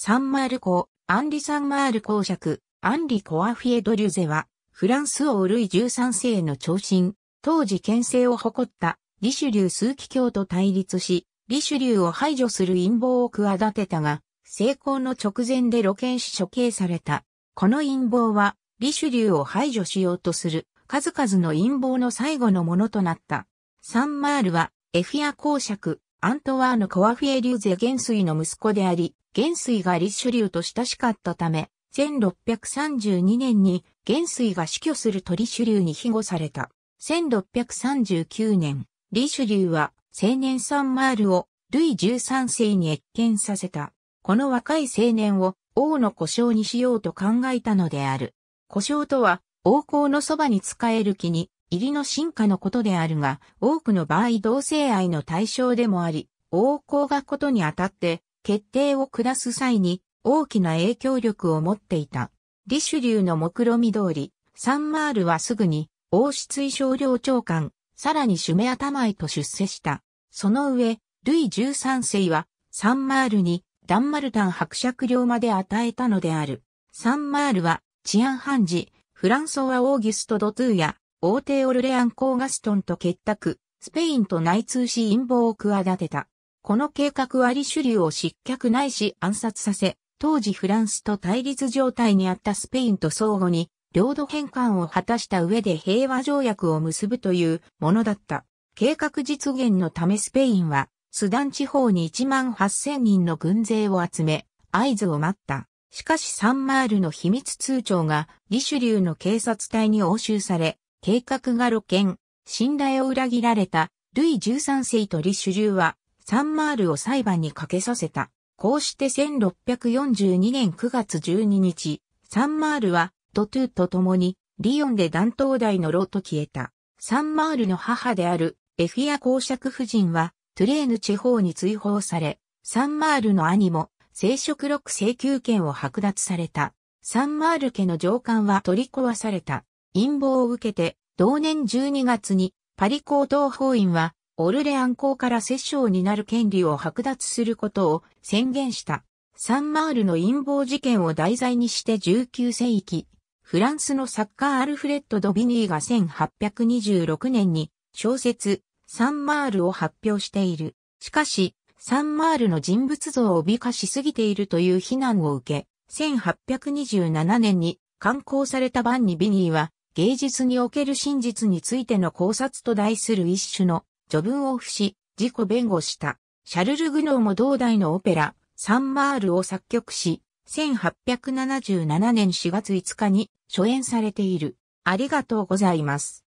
サンマール公、アンリ・サンマール公爵、アンリ・コアフィエド・リュゼは、フランス王ルイ13世の長身、当時権勢を誇ったリシュリュー数奇教と対立し、リシュリューを排除する陰謀を企てたが、成功の直前で露見し処刑された。この陰謀は、リシュリューを排除しようとする、数々の陰謀の最後のものとなった。サンマールは、エフィア公爵、アントワーヌ・コアフィエ・リューゼ元帥の息子であり、元帥がリ主流と親しかったため、1632年に元帥が死去する鳥主流に庇護された。1639年、李主流は青年サンマールをルイ13世に越見させた。この若い青年を王の故障にしようと考えたのである。故障とは王侯のそばに仕える気に入りの進化のことであるが、多くの場合同性愛の対象でもあり、王侯がことにあたって決定を下す際に大きな影響力を持っていた。リシュリューの目論見通り、サンマールはすぐに王室衣装領長官、さらにシュメアタマイと出世した。その上、ルイ13世はサンマールにダンマルタン伯爵領まで与えたのである。サンマールは治安判事、フランソワ・オーギュスト・ドトゥーや、王帝オルレアン・コーガストンと結託、スペインと内通し陰謀を企てた。この計画はリシュリューを失脚ないし暗殺させ、当時フランスと対立状態にあったスペインと相互に領土返還を果たした上で平和条約を結ぶというものだった。計画実現のためスペインは、スダン地方に1万8000人の軍勢を集め、合図を待った。しかしサンマールの秘密通帳がリシュリューの警察隊に押収され、計画が露見、信頼を裏切られたルイ13世とリシュリューはサンマールを裁判にかけさせた。こうして1642年9月12日、サンマールはドトゥーと共にリヨンで断頭台のロと消えた。サンマールの母であるエフィア公爵夫人はトゥレーヌ地方に追放され、サンマールの兄も聖職六請求権を剥奪された。サンマール家の上官は取り壊された。陰謀を受けて、同年12月にパリ高等法院はオルレアン公から摂政になる権利を剥奪することを宣言した。サンマールの陰謀事件を題材にして19世紀、フランスの作家アルフレッド・ドビニーが1826年に小説サンマールを発表している。しかし、サンマールの人物像を美化しすぎているという非難を受け、1827年に刊行された版にビニーは芸術における真実についての考察と題する一種の序文を付し、自己弁護した。シャルル・グノーも同代のオペラ、サンマールを作曲し、1877年4月5日に初演されている。ありがとうございます。